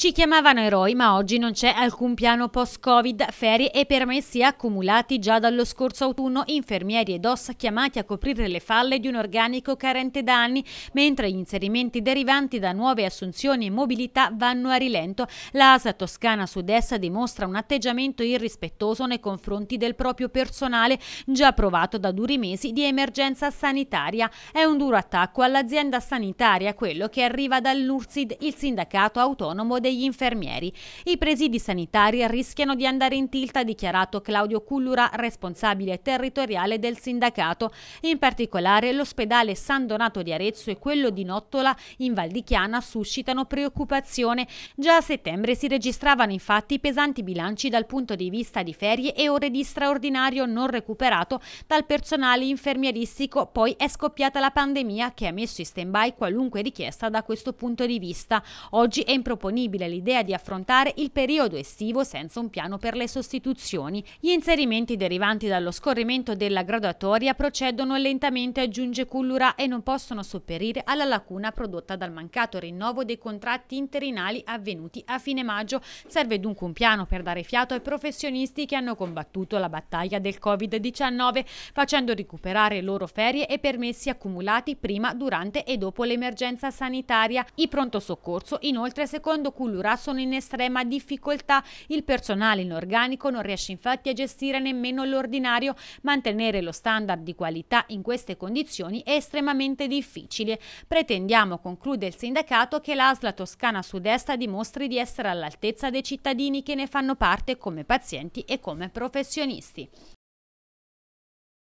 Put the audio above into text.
Ci chiamavano eroi, ma oggi non c'è alcun piano post-Covid, ferie e permessi accumulati già dallo scorso autunno, infermieri ed ossa chiamati a coprire le falle di un organico carente da anni, mentre gli inserimenti derivanti da nuove assunzioni e mobilità vanno a rilento. L'ASA Toscana Sud-Est dimostra un atteggiamento irrispettoso nei confronti del proprio personale, già provato da duri mesi di emergenza sanitaria. È un duro attacco all'azienda sanitaria quello che arriva dall'URSID, il sindacato autonomo dei degli infermieri. I presidi sanitari rischiano di andare in tilt, ha dichiarato Claudio Cullura, responsabile territoriale del sindacato. In particolare l'ospedale San Donato di Arezzo e quello di Nottola in Val di Chiana suscitano preoccupazione. Già a settembre si registravano infatti pesanti bilanci dal punto di vista di ferie e ore di straordinario non recuperato dal personale infermieristico, poi è scoppiata la pandemia che ha messo in stand-by qualunque richiesta da questo punto di vista. Oggi è improponibile possibile l'idea di affrontare il periodo estivo senza un piano per le sostituzioni. Gli inserimenti derivanti dallo scorrimento della graduatoria procedono lentamente, aggiunge Cullura, e non possono sopperire alla lacuna prodotta dal mancato rinnovo dei contratti interinali avvenuti a fine maggio. Serve dunque un piano per dare fiato ai professionisti che hanno combattuto la battaglia del Covid-19, facendo recuperare loro ferie e permessi accumulati prima, durante e dopo l'emergenza sanitaria. I pronto soccorso, inoltre, secondo Cullura, Sull'Ura sono in estrema difficoltà. Il personale in organico non riesce infatti a gestire nemmeno l'ordinario. Mantenere lo standard di qualità in queste condizioni è estremamente difficile. Pretendiamo, conclude il sindacato, che l'ASLA Toscana Sud-Est dimostri di essere all'altezza dei cittadini che ne fanno parte come pazienti e come professionisti.